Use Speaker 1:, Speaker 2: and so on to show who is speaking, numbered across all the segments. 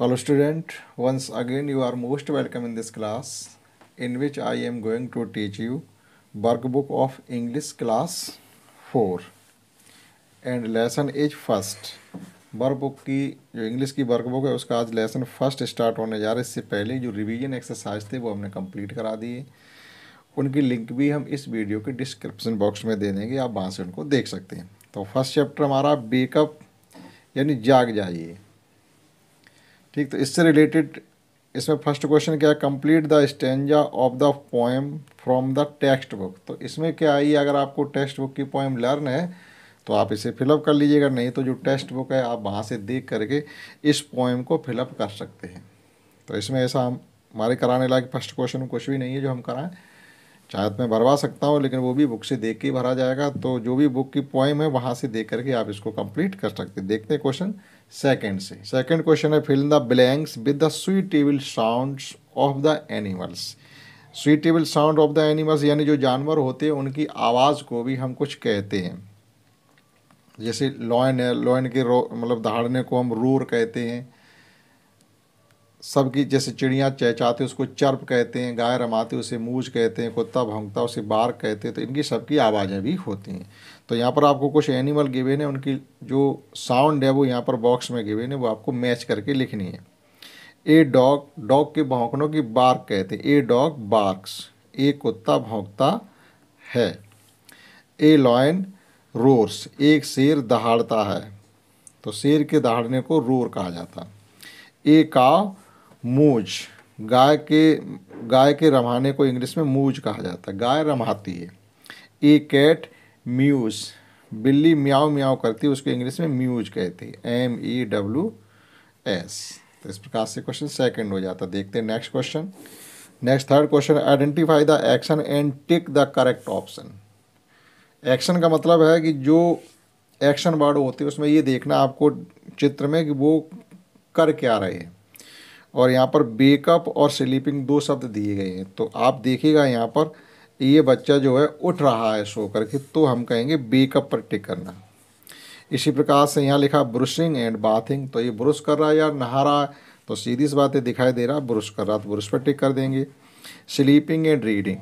Speaker 1: hello student once again you are most welcome in this class in which I am going to teach you work book of of class four and lesson is first work book की जो English की work book है उसका आज lesson first start होने जा रहा है इससे पहले जो रिविजन एक्सरसाइज थे वो हमने कम्प्लीट करा दिए उनकी लिंक भी हम इस वीडियो के डिस्क्रिप्शन बॉक्स में दे देंगे आप वहाँ से उनको देख सकते हैं तो फर्स्ट चैप्टर हमारा बेकअप यानी जाग जाइए ठीक तो इससे रिलेटेड इसमें फर्स्ट क्वेश्चन क्या है complete the stanza of the poem from the text book तो इसमें क्या है अगर आपको टेक्स्ट बुक की पोएम लर्न है तो आप इसे फिलअप कर लीजिएगा नहीं तो जो टेक्स्ट बुक है आप वहाँ से देख करके इस पोएम को फिलअप कर सकते हैं तो इसमें ऐसा हम हमारे कराने लायक फर्स्ट क्वेश्चन कुछ भी नहीं है जो हम कराएं चाहे तो मैं भरवा सकता हूँ लेकिन वो भी बुक से देख के ही भरा जाएगा तो जो भी बुक की पोएम है वहाँ से देख करके आप इसको कंप्लीट कर सकते हैं देखते हैं क्वेश्चन सेकेंड से सेकेंड क्वेश्चन है fill in the blanks with the suitable sounds of the animals suitable sound of the animals यानी जो जानवर होते हैं उनकी आवाज़ को भी हम कुछ कहते हैं जैसे लॉयन है लॉयन के रो मतलब दहाड़ने को हम रूर कहते हैं सबकी जैसे चिड़िया चहचाते उसको चर्प कहते हैं गाय रमाते उसे मूझ कहते हैं कुत्ता भोंगता उसे बार कहते हैं तो इनकी सबकी आवाज़ें भी होती हैं तो यहाँ पर आपको कुछ एनिमल गिवेन है उनकी जो साउंड है वो यहाँ पर बॉक्स में गिवेन है वो आपको मैच करके लिखनी है ए डॉग डॉग के भोंकनों की बार्क कहते हैं ए डॉग बार्क्स ए कुत्ता भोंकता है ए लॉयन रोर्स एक शेर दहाड़ता है तो शेर के दहाड़ने को रोर कहा जाता ए काव मूज गाय के गाय के रमाने को इंग्लिश में मूज कहा जाता है गाय रमाती है ए कैट म्यूज बिल्ली म्याओ म्याओ करती है उसको इंग्लिश में म्यूज कहते हैं एम ई डब्ल्यू एस तो इस प्रकार से क्वेश्चन सेकंड हो जाता है देखते हैं next question next third question identify the action and tick the correct option action का मतलब है कि जो एक्शन वर्ड होती है उसमें ये देखना आपको चित्र में कि वो कर क्या रहे हैं और यहाँ पर बेकअप और स्लीपिंग दो शब्द दिए गए हैं तो आप देखिएगा यहाँ पर ये बच्चा जो है उठ रहा है सो करके तो हम कहेंगे बेकअप पर टिक करना इसी प्रकार से यहाँ लिखा ब्रशिंग एंड बाथिंग तो ये ब्रश कर रहा है या नहा रहा है तो सीधी सी बातें दिखाई दे रहा ब्रश कर रहा तो ब्रश पर टिक कर देंगे स्लीपिंग एंड रीडिंग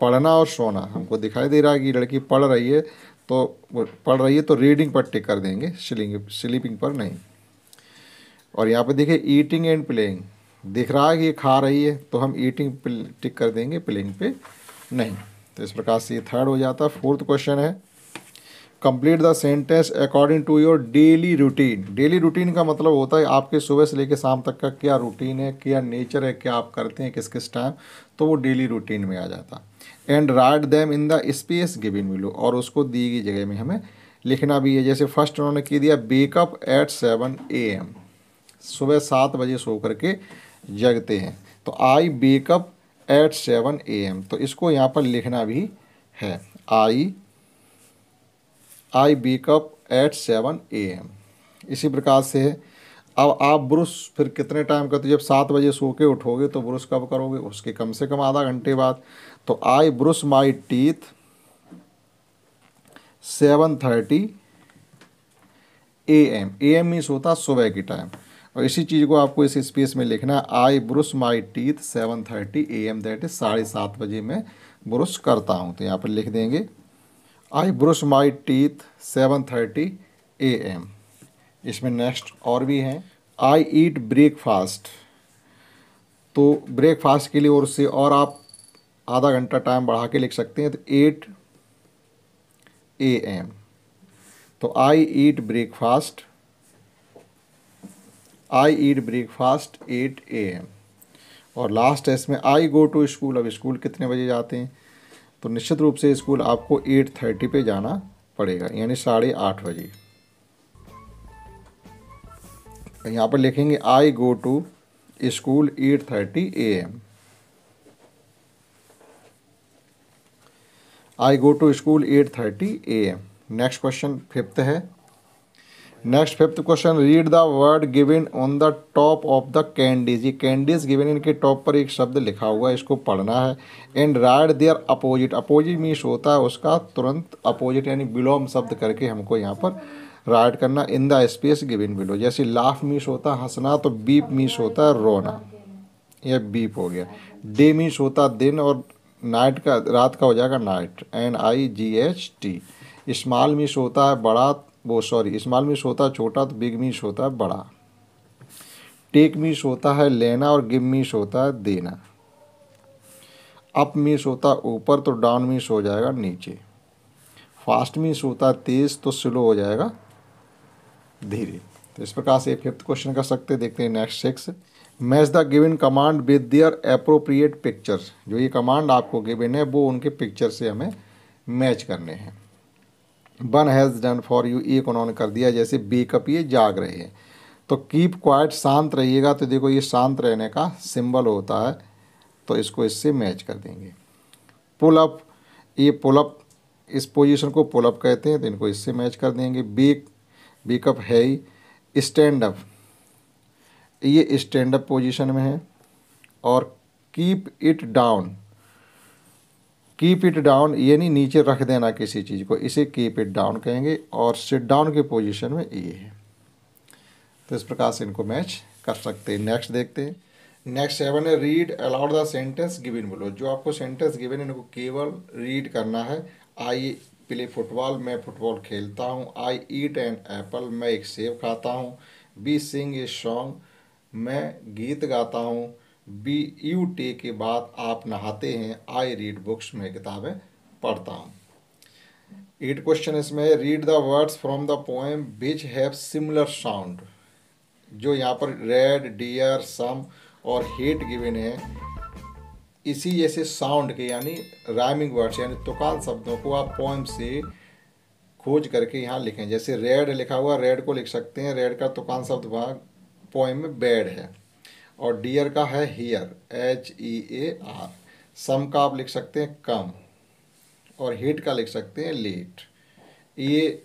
Speaker 1: पढ़ना और सोना हमको दिखाई दे रहा है कि लड़की पढ़ रही है तो पढ़ रही है तो रीडिंग पर टिक कर देंगे स्लीपिंग पर नहीं और यहाँ पर देखिए ईटिंग एंड प्लेइंग दिख रहा है कि ये खा रही है तो हम ईटिंग टिक कर देंगे प्लेइंग पे नहीं तो इस प्रकार से ये थर्ड हो जाता है फोर्थ क्वेश्चन है complete the sentence according to your daily routine daily routine का मतलब होता है आपके सुबह से लेकर शाम तक का क्या रूटीन है क्या नेचर है क्या आप करते हैं किस किस टाइम तो वो डेली रूटीन में आ जाता and write them in the space given below और उसको दी गई जगह में हमें लिखना भी है जैसे फर्स्ट उन्होंने की दिया wake up at seven A M सुबह सात बजे सो करके जगते हैं तो I wake up at seven A M तो इसको यहाँ पर लिखना भी है I I wake up at seven A M इसी प्रकार से है अब आप ब्रुश फिर कितने टाइम करते जब सात बजे सो के उठोगे तो ब्रुश कब करोगे उसके कम से कम आधा घंटे बाद तो I brush my teeth seven thirty A M A M means होता सुबह की टाइम और इसी चीज़ को आपको इस स्पेस में लिखना है I brush my teeth seven thirty A M that is साढ़े सात बजे मैं ब्रुश करता हूँ तो यहाँ पर लिख देंगे I brush my teeth seven thirty A M इसमें नेक्स्ट और भी हैं आई ईट ब्रेकफास्ट तो ब्रेकफास्ट के लिए और से और आप आधा घंटा टाइम बढ़ा के लिख सकते हैं तो एट ए एम तो I eat breakfast I eat breakfast at A M और लास्ट है इसमें आई गो टू स्कूल अब स्कूल कितने बजे जाते हैं तो निश्चित रूप से स्कूल आपको एट थर्टी पर जाना पड़ेगा यानी साढ़े आठ बजे यहाँ पर लिखेंगे I go to school at thirty A M I go to school at thirty A M next question fifth है next fifth question read the word given on the top of the candies ये candies given इनके top पर एक शब्द लिखा हुआ है इसको पढ़ना है and write their opposite opposite means होता है उसका तुरंत अपोजिट यानी बिलोम शब्द करके हमको यहाँ पर राइड करना in the space given below जैसे लाफ मीस होता है हंसना तो बीप मीस होता है रोना यह बीप हो गया डे मीस होता दिन और नाइट का रात का हो जाएगा night N I G H T small means होता है बड़ा वो सॉरी स्मॉल मीन्स होता छोटा तो बिग मीन्स होता बड़ा टेक मीन्स होता है लेना और गिव मीन्स होता है देना अप मीन्स होता ऊपर तो डाउन मीन्स हो जाएगा नीचे फास्ट मीन्स होता तेज़ तो स्लो हो जाएगा धीरे तो इस प्रकार से फिफ्थ क्वेश्चन कर सकते देखते हैं next six match the given command with their appropriate picture जो ये कमांड आपको गिवन है वो उनके पिक्चर से हमें मैच करने हैं one has done for you एक उन्होंने कर दिया जैसे बेकअप ये जाग रहे हैं तो कीप क्वाइट शांत रहिएगा तो देखो ये शांत रहने का सिंबल होता है तो इसको इससे मैच कर देंगे पुल अप ये पुल अप इस पोजीशन को पुल अप कहते हैं तो इनको इससे मैच कर देंगे बेक बेकअप है ही स्टैंड अप ये स्टैंड अप पोजीशन में है और keep it down keep it down यानी नीचे रख देना किसी चीज़ को इसे कीप इट डाउन कहेंगे और सिट डाउन की पोजीशन में ये है तो इस प्रकार से इनको मैच कर सकते हैं नेक्स्ट देखते हैं नेक्स्ट सेवन है read aloud the sentence given बोलो जो आपको सेंटेंस गिविन इनको केवल रीड करना है आई प्ले फुटबॉल मैं फुटबॉल खेलता हूँ आई ईट एन एप्पल मैं एक सेब खाता हूँ बी सिंग ए सॉन्ग मैं गीत गाता हूँ बी यू टी के बाद आप नहाते हैं आई रीड बुक्स में किताबें पढ़ता हूँ एट क्वेश्चन इसमें read the words from the poem which have similar sound जो यहाँ पर रेड डियर सम और हेट गिवन है इसी जैसे साउंड के यानी राइमिंग वर्ड्स यानी तुकान शब्दों को आप पोएम से खोज करके यहाँ लिखें जैसे रेड लिखा हुआ रेड को लिख सकते हैं रेड का तुकान शब्द भाग पोएम में बेड है और डियर का है hear H E A R some का आप लिख सकते हैं कम और हिट का लिख सकते हैं लेट ये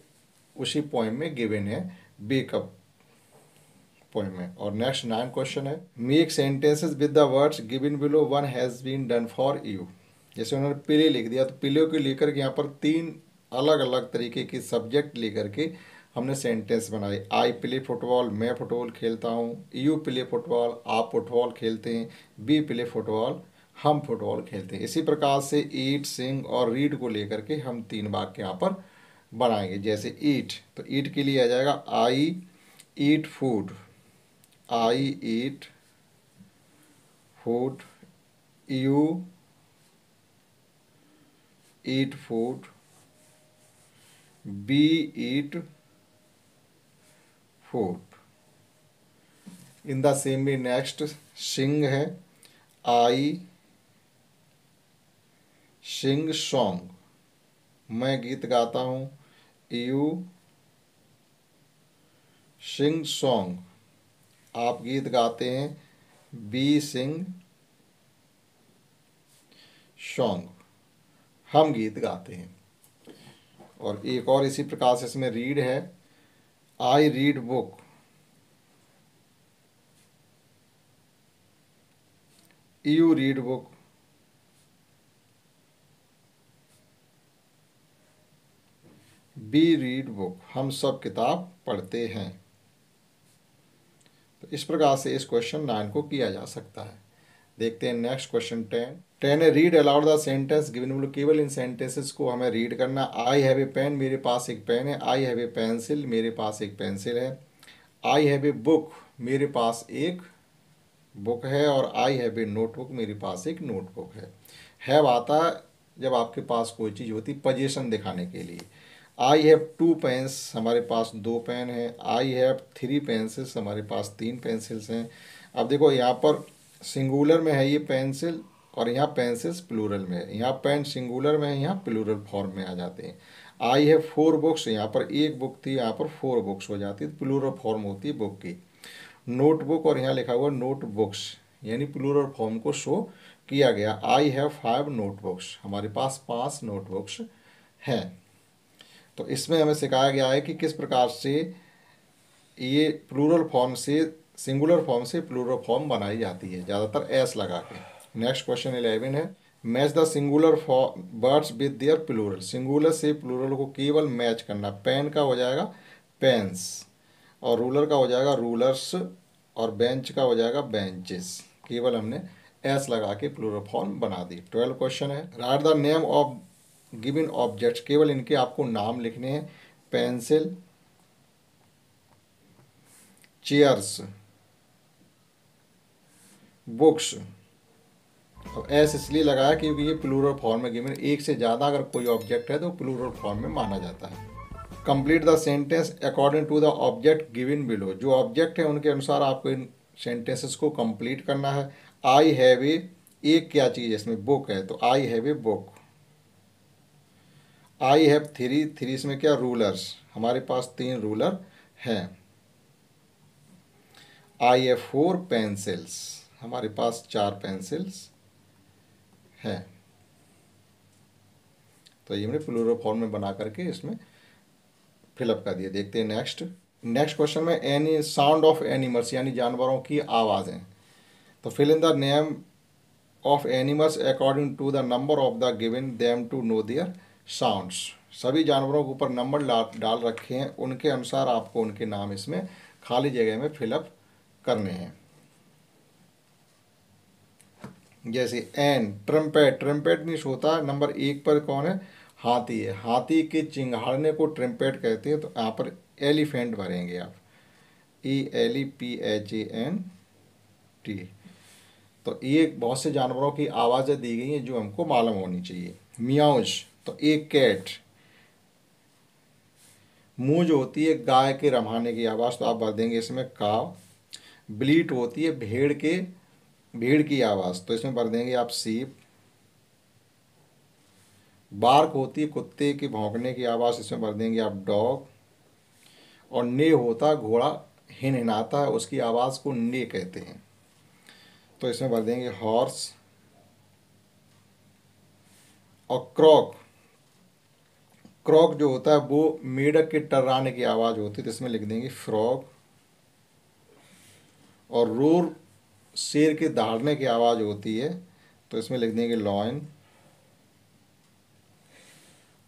Speaker 1: उसी पॉइंट में गिवन है बेकअप पॉइंट में और नेक्स्ट नाइन क्वेश्चन है make sentences with the words given below one has been done for you जैसे उन्होंने पिले लिख दिया तो पिले को लेकर के यहाँ पर तीन अलग अलग तरीके के सब्जेक्ट लेकर के हमने सेंटेंस बनाए आई प्ले फुटबॉल मैं फुटबॉल खेलता हूँ यू प्ले फुटबॉल आप फुटबॉल खेलते हैं बी प्ले फुटबॉल हम फुटबॉल खेलते हैं इसी प्रकार से ईट सिंग और रीड को लेकर के हम तीन वाक्य यहाँ पर बनाएंगे जैसे ईट तो ईट के लिए आ जाएगा I eat food I eat food you eat food we eat for in the same भी नेक्स्ट सिंग है आई सिंग सॉन्ग मैं गीत गाता हूं यू सिंग सॉन्ग आप गीत गाते हैं बी सिंग सॉन्ग हम गीत गाते हैं और एक और इसी प्रकार से इसमें रीड है I read book you read book we read book हम सब किताब पढ़ते हैं तो इस प्रकार से इस क्वेश्चन नाइन को किया जा सकता है देखते हैं नेक्स्ट क्वेश्चन टेन टेन है read aloud the sentence given below केवल इन सेंटेंसेस को हमें रीड करना आई हैव ए पेन मेरे पास एक पेन है आई हैव ए पेंसिल मेरे पास एक पेंसिल है आई हैव ए बुक मेरे पास एक बुक है और आई हैव ए नोटबुक मेरे पास एक नोटबुक है हैव आता जब आपके पास कोई चीज़ होती पोजेशन दिखाने के लिए आई हैव टू पेंस हमारे पास दो पेन है आई हैव थ्री पेंसिल्स हमारे पास तीन पेंसिल्स हैं अब देखो यहाँ पर सिंगुलर में है ये पेंसिल और यहाँ पेंसिल्स प्लूरल में है यहाँ पेन सिंगुलर में है यहाँ प्लूरल फॉर्म में आ जाते हैं आई है फोर बुक्स यहाँ पर एक बुक थी यहाँ पर फोर बुक्स हो जाती है प्लूरल फॉर्म होती है बुक की नोटबुक और यहाँ लिखा हुआ नोट बुक्स यानी प्लूरल फॉर्म को शो किया गया आई हैव फाइव नोटबुक्स हमारे पास पांच नोटबुक्स हैं तो इसमें हमें सिखाया गया है कि किस प्रकार से ये प्लूरल फॉर्म से सिंगुलर फॉर्म से प्लूरल फॉर्म बनाई जाती है ज़्यादातर एस लगा के नेक्स्ट क्वेश्चन इलेवन है match the singular words with their plural singular से प्लूरल को केवल मैच करना पेन का हो जाएगा पेन्स और रूलर का हो जाएगा रूलर्स और बेंच का हो जाएगा बेंचेस केवल हमने एस लगा के प्लूरल फॉर्म बना दी ट्वेल्व क्वेश्चन है write the name of given objects केवल इनके आपको नाम लिखने हैं पेंसिल चेयर्स बुक्स तो एस इसलिए लगाया क्योंकि ये प्लूरल फॉर्म में गिवन एक से ज़्यादा अगर कोई ऑब्जेक्ट है तो प्लूरल फॉर्म में माना जाता है complete the sentence according to the object given below जो ऑब्जेक्ट है उनके अनुसार आपको इन सेंटेंसेस को कंप्लीट करना है आई हैव ए एक क्या चीज़ है इसमें बुक है तो I have a book I have three three इसमें क्या रूलर्स हमारे पास तीन रूलर हैं आई हैव फोर पेंसिल्स हमारे पास चार पेंसिल्स हैं तो ये हमने फ्लोरो फॉर्म में बना करके इसमें फिलअप कर दिया देखते हैं नेक्स्ट नेक्स्ट क्वेश्चन में एनी साउंड ऑफ एनिमल्स यानी जानवरों की आवाज़ें तो fill in the name of animals according to the number of the given them to know their sounds सभी जानवरों के ऊपर नंबर डाल रखे हैं उनके अनुसार आपको उनके नाम इसमें खाली जगह में फिलअप करने हैं जैसे एन ट्रम्पेट ट्रम्पेट मीन्स होता है नंबर एक पर कौन है हाथी है हाथी के चिंगाड़ने को ट्रम्पेट कहते हैं तो यहाँ पर एलिफेंट भरेंगे आप E L E P H A N T तो ये बहुत से जानवरों की आवाज़ें दी गई हैं जो हमको मालूम होनी चाहिए मियाउज तो एक कैट मूज होती है गाय के रमाने की आवाज़ तो आप भर देंगे इसमें काव ब्लीट होती है भेड़ के भीड़ की आवाज़ तो इसमें भर देंगे आप सीप बार्क होती है कुत्ते की भौंकने की आवाज़ इसमें भर देंगे आप डॉग और ने होता घोड़ा हिन हिनाता है उसकी आवाज़ को ने कहते हैं तो इसमें भर देंगे हॉर्स और क्रॉक क्रॉक जो होता है वो मेढक के टर्राने की आवाज़ होती है तो इसमें लिख देंगे फ्रॉग और रोर शेर के दहाड़ने की आवाज़ होती है तो इसमें लिख देंगे लॉयन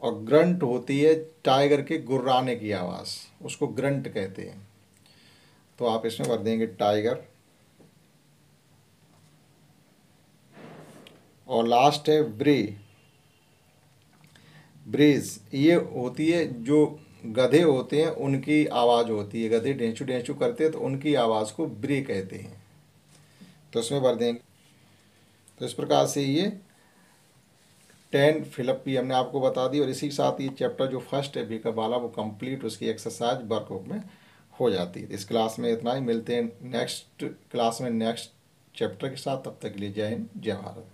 Speaker 1: और ग्रंट होती है टाइगर के गुर्राने की आवाज़ उसको ग्रंट कहते हैं तो आप इसमें भर देंगे टाइगर और लास्ट है ब्रे ब्रेज ये होती है जो गधे होते हैं उनकी आवाज़ होती है गधे डेंचू डेंचू करते हैं तो उनकी आवाज़ को ब्रे कहते हैं तो उसमें भर देंगे तो इस प्रकार से ये टेन फिलअप भी हमने आपको बता दी और इसी के साथ ये चैप्टर जो फर्स्ट है बीकर वाला वो कंप्लीट उसकी एक्सरसाइज वर्कबुक में हो जाती है इस क्लास में इतना ही मिलते हैं नेक्स्ट क्लास में नेक्स्ट चैप्टर के साथ तब तक के लिए जय हिंद जय भारत